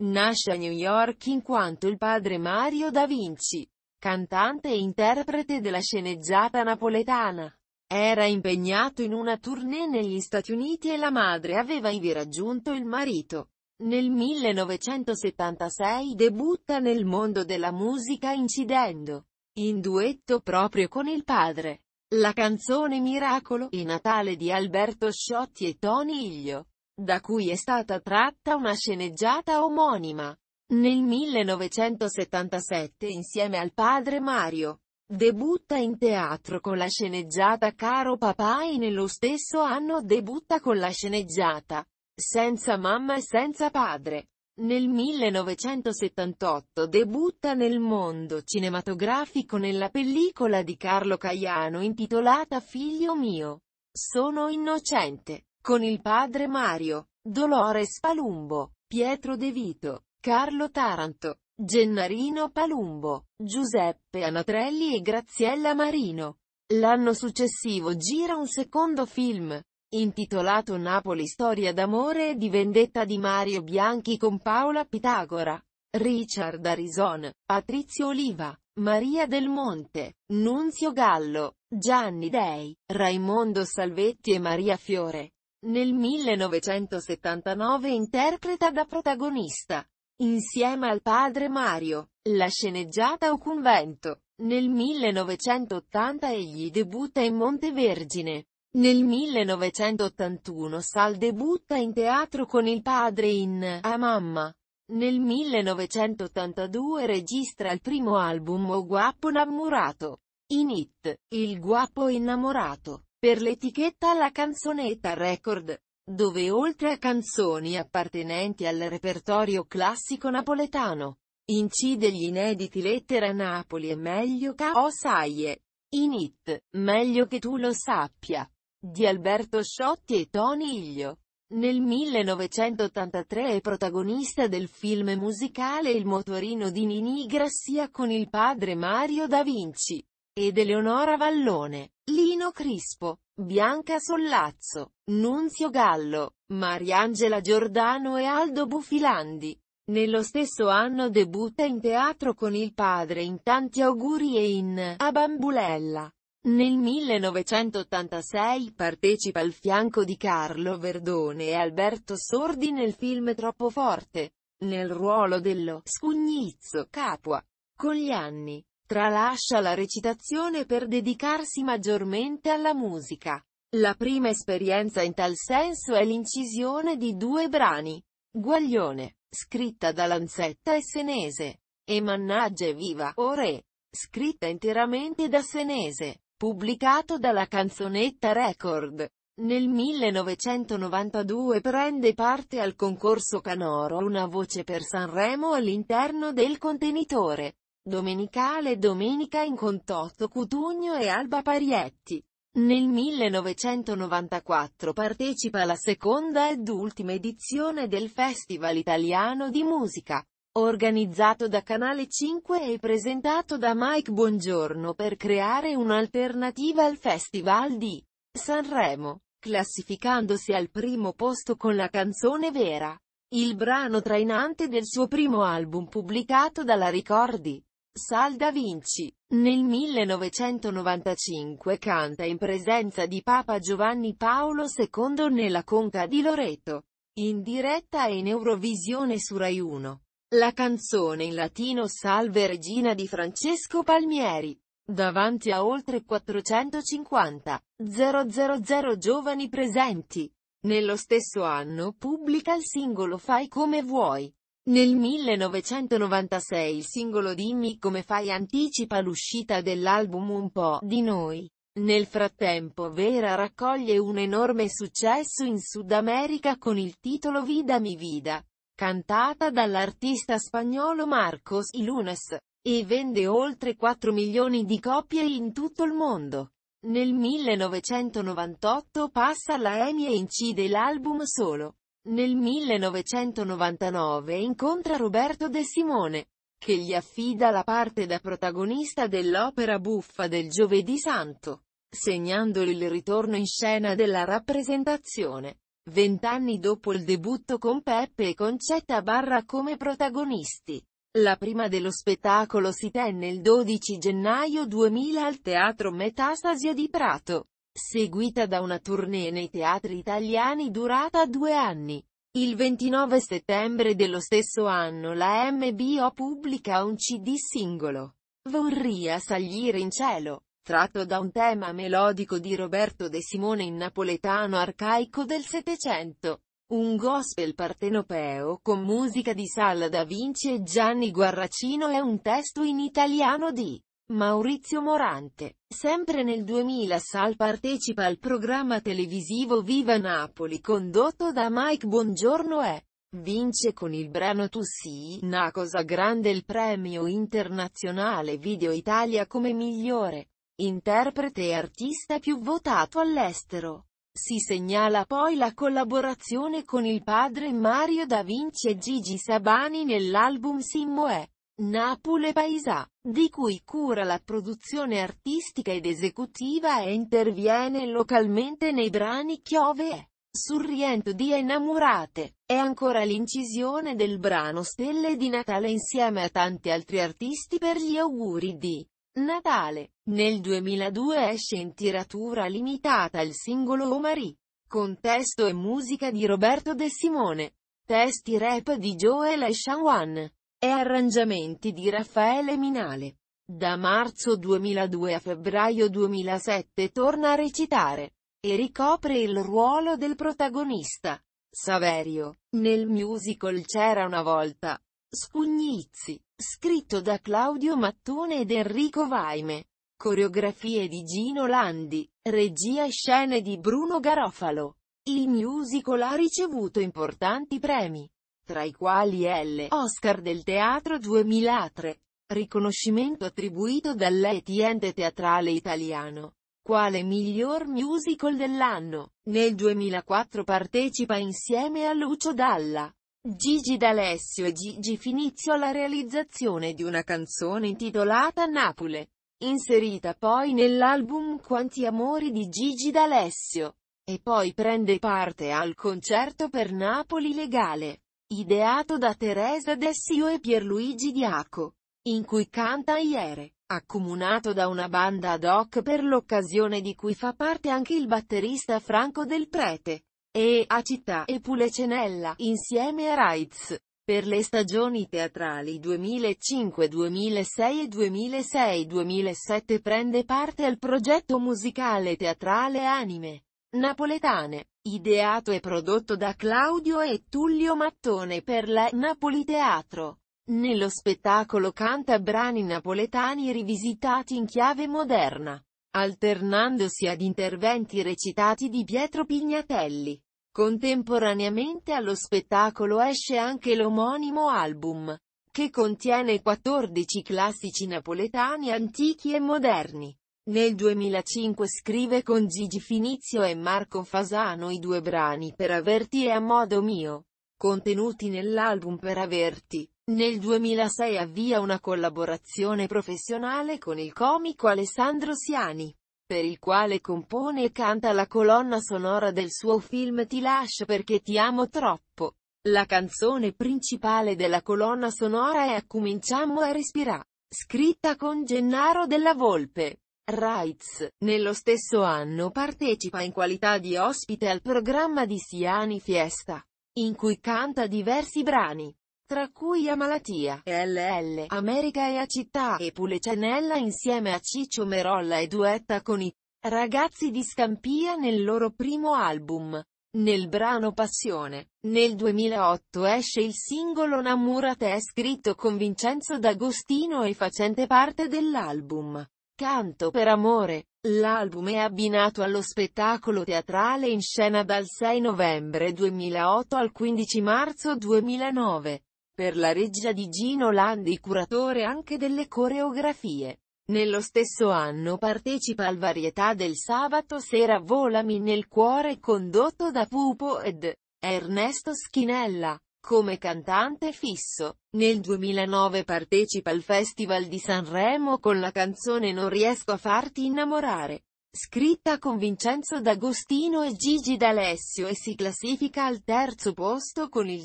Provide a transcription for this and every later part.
Nasce a New York in quanto il padre Mario da Vinci, cantante e interprete della sceneggiata napoletana. Era impegnato in una tournée negli Stati Uniti e la madre aveva ivi raggiunto il marito. Nel 1976 debutta nel mondo della musica incidendo, in duetto proprio con il padre, la canzone Miracolo, il Natale di Alberto Sciotti e Tony Iglio da cui è stata tratta una sceneggiata omonima. Nel 1977 insieme al padre Mario. Debutta in teatro con la sceneggiata Caro papà e nello stesso anno debutta con la sceneggiata Senza mamma e senza padre. Nel 1978 debutta nel mondo cinematografico nella pellicola di Carlo Caiano intitolata Figlio mio. Sono innocente. Con il padre Mario, Dolores Palumbo, Pietro De Vito, Carlo Taranto, Gennarino Palumbo, Giuseppe Anatrelli e Graziella Marino. L'anno successivo gira un secondo film, intitolato Napoli Storia d'amore e di vendetta di Mario Bianchi con Paola Pitagora, Richard Arison, Patrizio Oliva, Maria Del Monte, Nunzio Gallo, Gianni Dei, Raimondo Salvetti e Maria Fiore. Nel 1979 interpreta da protagonista, insieme al padre Mario, la sceneggiata O Convento. Nel 1980 egli debutta in Montevergine. Nel 1981 Sal debutta in teatro con il padre in A Mamma. Nel 1982 registra il primo album O Guapo Innamorato. In It, Il Guapo Innamorato. Per l'etichetta La Canzonetta Record, dove oltre a canzoni appartenenti al repertorio classico napoletano, incide gli inediti Lettera Napoli e Meglio che o saie. In it, Meglio che tu lo sappia. Di Alberto Sciotti e Tony Iglio. Nel 1983 è protagonista del film musicale Il motorino di Nini Grassia con il padre Mario da Vinci ed Eleonora Vallone, Lino Crispo, Bianca Sollazzo, Nunzio Gallo, Mariangela Giordano e Aldo Bufilandi. Nello stesso anno debutta in teatro con il padre in Tanti auguri e in A Bambulella. Nel 1986 partecipa al fianco di Carlo Verdone e Alberto Sordi nel film Troppo forte, nel ruolo dello scugnizzo Capua. Con gli anni, Tralascia la recitazione per dedicarsi maggiormente alla musica. La prima esperienza in tal senso è l'incisione di due brani. Guaglione, scritta da Lanzetta e Senese, e Mannaggia e Viva, o Re, scritta interamente da Senese, pubblicato dalla Canzonetta Record. Nel 1992 prende parte al concorso Canoro Una voce per Sanremo all'interno del contenitore. Domenicale Domenica in Contotto Cutugno e Alba Parietti. Nel 1994 partecipa alla seconda ed ultima edizione del Festival Italiano di Musica, organizzato da Canale 5 e presentato da Mike Buongiorno per creare un'alternativa al Festival di Sanremo, classificandosi al primo posto con la canzone Vera, il brano trainante del suo primo album pubblicato dalla Ricordi. Sal da Vinci. Nel 1995 canta in presenza di Papa Giovanni Paolo II nella Conca di Loreto. In diretta e in Eurovisione su Rai 1. La canzone in latino Salve Regina di Francesco Palmieri. Davanti a oltre 450 000 giovani presenti. Nello stesso anno pubblica il singolo Fai come vuoi. Nel 1996 il singolo Dimmi come fai anticipa l'uscita dell'album Un po' di noi. Nel frattempo Vera raccoglie un enorme successo in Sud America con il titolo Vida mi vida, cantata dall'artista spagnolo Marcos Ilunes, e vende oltre 4 milioni di copie in tutto il mondo. Nel 1998 passa alla EMI e incide l'album solo. Nel 1999 incontra Roberto De Simone, che gli affida la parte da protagonista dell'opera buffa del Giovedì Santo, segnando il ritorno in scena della rappresentazione. Vent'anni dopo il debutto con Peppe e Concetta Barra come protagonisti. La prima dello spettacolo si tenne il 12 gennaio 2000 al Teatro Metastasia di Prato seguita da una tournée nei teatri italiani durata due anni. Il 29 settembre dello stesso anno la MBO pubblica un CD singolo, Vorria salire in cielo, tratto da un tema melodico di Roberto De Simone in napoletano arcaico del Settecento. Un gospel partenopeo con musica di Sala da Vinci e Gianni Guarracino è un testo in italiano di Maurizio Morante, sempre nel 2000 Sal partecipa al programma televisivo Viva Napoli condotto da Mike Buongiorno e vince con il brano Tu sì, una cosa grande il premio internazionale Video Italia come migliore interprete e artista più votato all'estero. Si segnala poi la collaborazione con il padre Mario da Vinci e Gigi Sabani nell'album Simmo e Napule Paisà, di cui cura la produzione artistica ed esecutiva e interviene localmente nei brani Chiove e Sul rientro di Enamorate, è ancora l'incisione del brano Stelle di Natale insieme a tanti altri artisti per gli auguri di Natale. Nel 2002 esce in tiratura limitata il singolo Omari, oh con testo e musica di Roberto De Simone, testi rap di Joel e Shawan e arrangiamenti di Raffaele Minale. Da marzo 2002 a febbraio 2007 torna a recitare e ricopre il ruolo del protagonista, Saverio, nel musical C'era una volta. Spugnizzi, scritto da Claudio Mattone ed Enrico Vaime. Coreografie di Gino Landi, regia e scene di Bruno Garofalo. Il musical ha ricevuto importanti premi tra i quali L. Oscar del Teatro 2003, riconoscimento attribuito dall'Etiente Teatrale Italiano quale miglior musical dell'anno. Nel 2004 partecipa insieme a Lucio Dalla, Gigi D'Alessio e Gigi Finizio alla realizzazione di una canzone intitolata Napole, inserita poi nell'album Quanti amori di Gigi D'Alessio, e poi prende parte al concerto per Napoli Legale. Ideato da Teresa Dessio e Pierluigi Diaco. In cui canta Iere. Accomunato da una banda ad hoc per l'occasione di cui fa parte anche il batterista Franco del Prete. E, a Città e Pulecenella, insieme a Raiz. Per le stagioni teatrali 2005, 2006 e 2006-2007 prende parte al progetto musicale teatrale Anime. Napoletane, ideato e prodotto da Claudio e Tullio Mattone per la Napoli Teatro. Nello spettacolo canta brani napoletani rivisitati in chiave moderna, alternandosi ad interventi recitati di Pietro Pignatelli. Contemporaneamente allo spettacolo esce anche l'omonimo album, che contiene 14 classici napoletani antichi e moderni. Nel 2005 scrive con Gigi Finizio e Marco Fasano i due brani Per Averti e A Modo Mio, contenuti nell'album Per Averti. Nel 2006 avvia una collaborazione professionale con il comico Alessandro Siani, per il quale compone e canta la colonna sonora del suo film Ti lascio perché ti amo troppo. La canzone principale della colonna sonora è Accominciamo a respirare, scritta con Gennaro della Volpe. Rights. Nello stesso anno partecipa in qualità di ospite al programma di Siani Fiesta, in cui canta diversi brani, tra cui A Malatia, LL, America e A Città, e Pulecenella insieme a Ciccio Merolla e duetta con i ragazzi di Scampia nel loro primo album. Nel brano Passione, nel 2008 esce il singolo Namurate scritto con Vincenzo D'Agostino e facente parte dell'album. Canto per amore, l'album è abbinato allo spettacolo teatrale in scena dal 6 novembre 2008 al 15 marzo 2009, per la regia di Gino Landi curatore anche delle coreografie. Nello stesso anno partecipa al Varietà del sabato sera Volami nel cuore condotto da Pupo ed Ernesto Schinella. Come cantante fisso, nel 2009 partecipa al Festival di Sanremo con la canzone Non riesco a farti innamorare, scritta con Vincenzo D'Agostino e Gigi D'Alessio e si classifica al terzo posto con il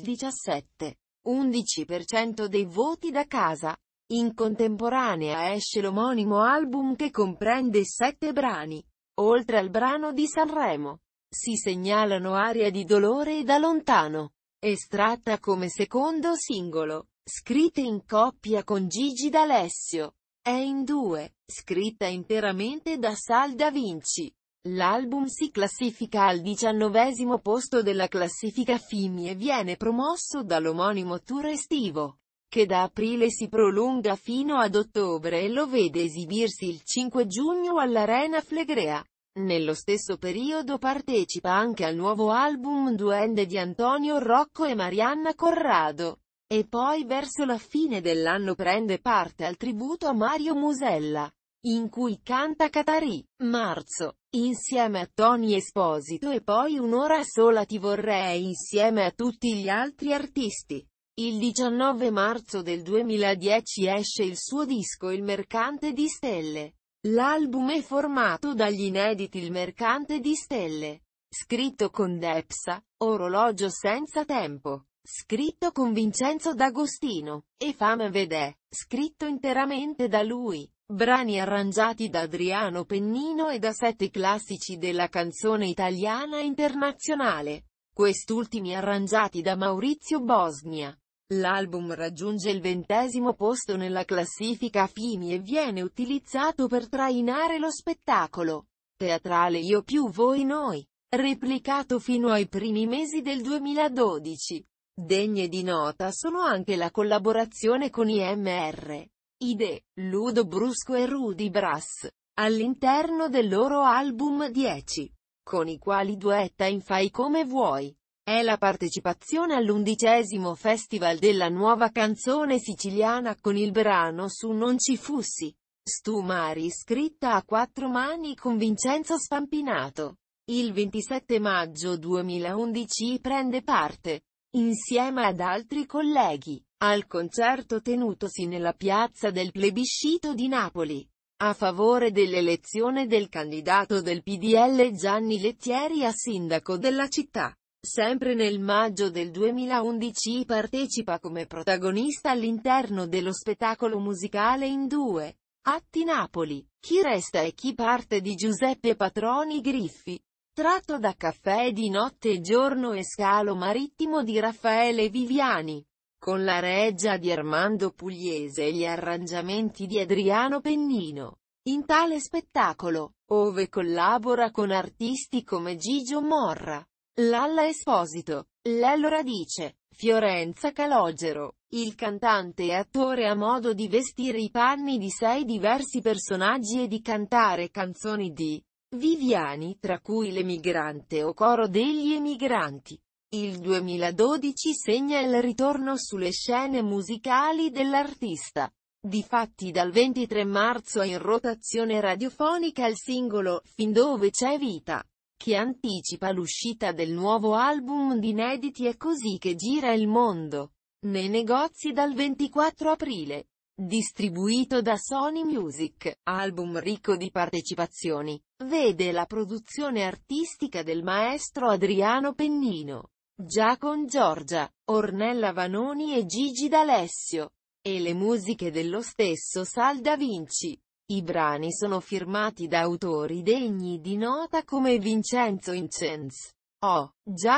17,11% dei voti da casa. In contemporanea esce l'omonimo album che comprende sette brani. Oltre al brano di Sanremo, si segnalano Aria di dolore e da lontano. Estratta come secondo singolo. Scritta in coppia con Gigi D'Alessio. È in due. Scritta interamente da Sal Da Vinci. L'album si classifica al diciannovesimo posto della classifica FIMI e viene promosso dall'omonimo tour estivo, che da aprile si prolunga fino ad ottobre e lo vede esibirsi il 5 giugno all'Arena Flegrea. Nello stesso periodo partecipa anche al nuovo album Duende di Antonio Rocco e Marianna Corrado. E poi verso la fine dell'anno prende parte al tributo a Mario Musella, in cui canta Catarì, Marzo, insieme a Tony Esposito e poi Un'ora sola ti vorrei insieme a tutti gli altri artisti. Il 19 marzo del 2010 esce il suo disco Il mercante di stelle L'album è formato dagli inediti Il mercante di stelle, scritto con Depsa, Orologio senza tempo, scritto con Vincenzo D'Agostino, e Fame Vedè, scritto interamente da lui, brani arrangiati da Adriano Pennino e da sette classici della canzone italiana internazionale, quest'ultimi arrangiati da Maurizio Bosnia. L'album raggiunge il ventesimo posto nella classifica Fimi e viene utilizzato per trainare lo spettacolo teatrale Io più voi noi, replicato fino ai primi mesi del 2012. Degne di nota sono anche la collaborazione con IMR, Ide, Ludo Brusco e Rudy Brass, all'interno del loro album 10, con i quali duetta in Fai come vuoi. È la partecipazione all'undicesimo Festival della Nuova Canzone Siciliana con il brano su Non ci fussi. Stumari scritta a quattro mani con Vincenzo Spampinato. Il 27 maggio 2011 prende parte, insieme ad altri colleghi, al concerto tenutosi nella piazza del plebiscito di Napoli, a favore dell'elezione del candidato del PDL Gianni Lettieri a sindaco della città. Sempre nel maggio del 2011 partecipa come protagonista all'interno dello spettacolo musicale in due. Atti Napoli. Chi resta e chi parte di Giuseppe Patroni Griffi. Tratto da Caffè di notte e giorno e Scalo marittimo di Raffaele Viviani. Con la reggia di Armando Pugliese e gli arrangiamenti di Adriano Pennino. In tale spettacolo, ove collabora con artisti come Gigio Morra. Lalla Esposito, Lello Radice, Fiorenza Calogero. Il cantante e attore ha modo di vestire i panni di sei diversi personaggi e di cantare canzoni di Viviani tra cui l'emigrante o coro degli emigranti. Il 2012 segna il ritorno sulle scene musicali dell'artista. Difatti dal 23 marzo è in rotazione radiofonica il singolo Fin dove c'è vita che anticipa l'uscita del nuovo album di inediti È così che gira il mondo. Nei negozi dal 24 aprile. Distribuito da Sony Music, album ricco di partecipazioni, vede la produzione artistica del maestro Adriano Pennino, Giacon Giorgia, Ornella Vanoni e Gigi D'Alessio, e le musiche dello stesso Sal Da Vinci. I brani sono firmati da autori degni di nota come Vincenzo Incens, O,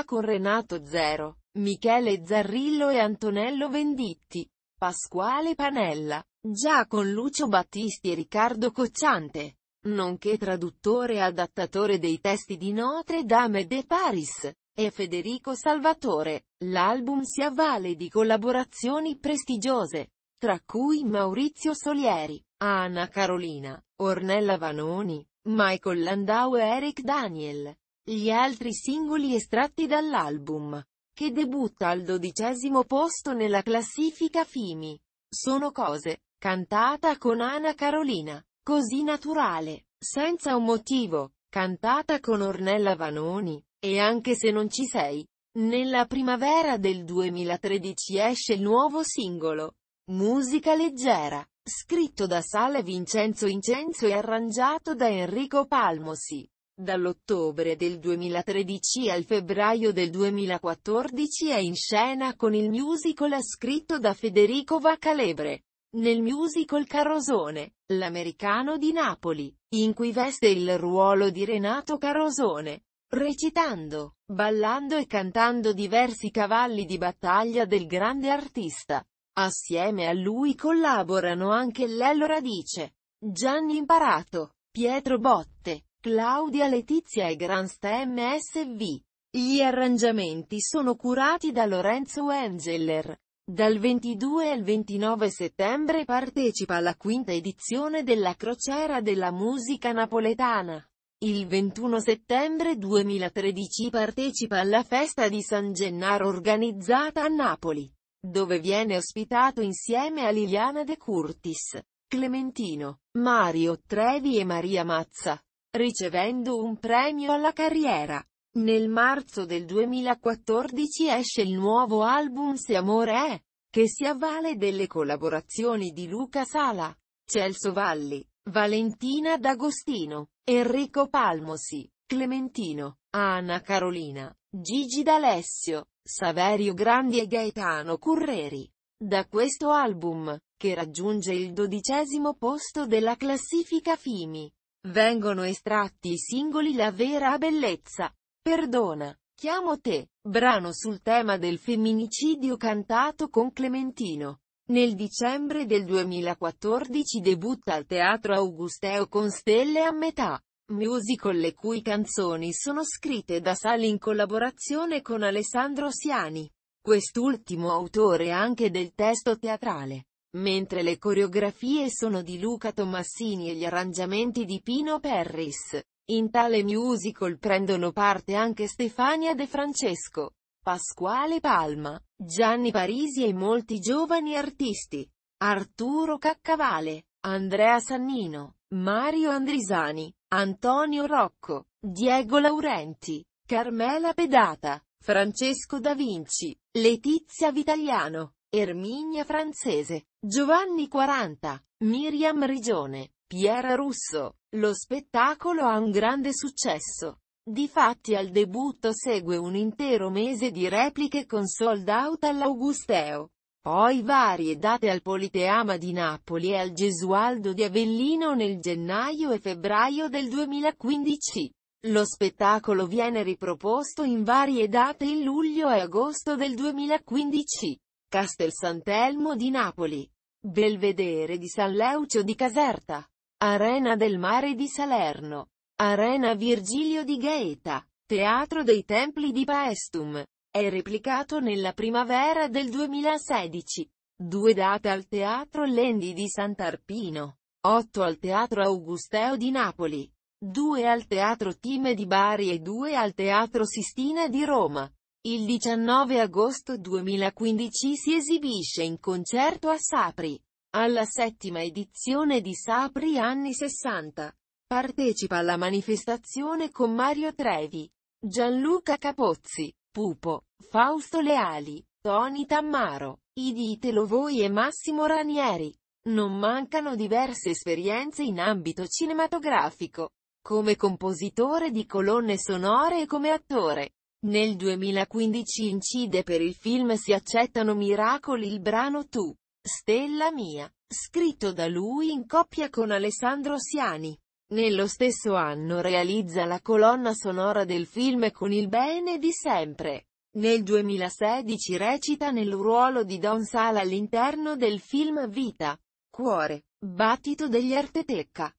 con Renato Zero, Michele Zarrillo e Antonello Venditti, Pasquale Panella, già con Lucio Battisti e Riccardo Cocciante, nonché traduttore e adattatore dei testi di Notre Dame de Paris, e Federico Salvatore. L'album si avvale di collaborazioni prestigiose, tra cui Maurizio Solieri, Anna Carolina, Ornella Vanoni, Michael Landau e Eric Daniel. Gli altri singoli estratti dall'album, che debutta al dodicesimo posto nella classifica FIMI, sono cose, cantata con Anna Carolina, così naturale, senza un motivo, cantata con Ornella Vanoni, e anche se non ci sei. Nella primavera del 2013 esce il nuovo singolo, Musica leggera. Scritto da Sale Vincenzo Incenzo e arrangiato da Enrico Palmosi. Dall'ottobre del 2013 al febbraio del 2014 è in scena con il musical scritto da Federico Vacalebre. Nel musical Carosone, l'americano di Napoli, in cui veste il ruolo di Renato Carosone, recitando, ballando e cantando diversi cavalli di battaglia del grande artista. Assieme a lui collaborano anche Lello Radice, Gianni Imparato, Pietro Botte, Claudia Letizia e Gransta MSV. Gli arrangiamenti sono curati da Lorenzo Engeller. Dal 22 al 29 settembre partecipa alla quinta edizione della Crociera della Musica Napoletana. Il 21 settembre 2013 partecipa alla Festa di San Gennaro organizzata a Napoli dove viene ospitato insieme a Liliana De Curtis, Clementino, Mario Trevi e Maria Mazza, ricevendo un premio alla carriera. Nel marzo del 2014 esce il nuovo album Se Amore è, che si avvale delle collaborazioni di Luca Sala, Celso Valli, Valentina D'Agostino, Enrico Palmosi, Clementino, Anna Carolina, Gigi D'Alessio, Saverio Grandi e Gaetano Curreri. Da questo album, che raggiunge il dodicesimo posto della classifica FIMI, vengono estratti i singoli La vera bellezza, Perdona, Chiamo te, brano sul tema del femminicidio cantato con Clementino. Nel dicembre del 2014 debutta al Teatro Augusteo con Stelle a metà. Musical le cui canzoni sono scritte da Sali in collaborazione con Alessandro Siani. Quest'ultimo autore anche del testo teatrale. Mentre le coreografie sono di Luca Tommassini e gli arrangiamenti di Pino Perris. In tale musical prendono parte anche Stefania De Francesco, Pasquale Palma, Gianni Parisi e molti giovani artisti. Arturo Caccavale, Andrea Sannino, Mario Andrisani, Antonio Rocco, Diego Laurenti, Carmela Pedata, Francesco da Vinci, Letizia Vitaliano, Erminia Francese, Giovanni Quaranta, Miriam Rigione, Piera Russo. Lo spettacolo ha un grande successo. Difatti al debutto segue un intero mese di repliche con sold out all'Augusteo. Poi varie date al Politeama di Napoli e al Gesualdo di Avellino nel gennaio e febbraio del 2015. Lo spettacolo viene riproposto in varie date in luglio e agosto del 2015. Castel Sant'Elmo di Napoli. Belvedere di San Leucio di Caserta. Arena del Mare di Salerno. Arena Virgilio di Gaeta. Teatro dei Templi di Paestum è replicato nella primavera del 2016. Due date al Teatro Lendi di Sant'Arpino. 8 al Teatro Augusteo di Napoli. 2 al Teatro Time di Bari e 2 al Teatro Sistina di Roma. Il 19 agosto 2015 si esibisce in concerto a Sapri. Alla settima edizione di Sapri anni 60. Partecipa alla manifestazione con Mario Trevi, Gianluca Capozzi, Pupo, Fausto Leali, Tony Tammaro, i ditelo voi e Massimo Ranieri. Non mancano diverse esperienze in ambito cinematografico, come compositore di colonne sonore e come attore. Nel 2015 incide per il film Si accettano miracoli il brano Tu, Stella mia, scritto da lui in coppia con Alessandro Siani. Nello stesso anno realizza la colonna sonora del film Con il bene di sempre. Nel 2016 recita nel ruolo di Don Sala all'interno del film Vita, Cuore, Battito degli Artetecca.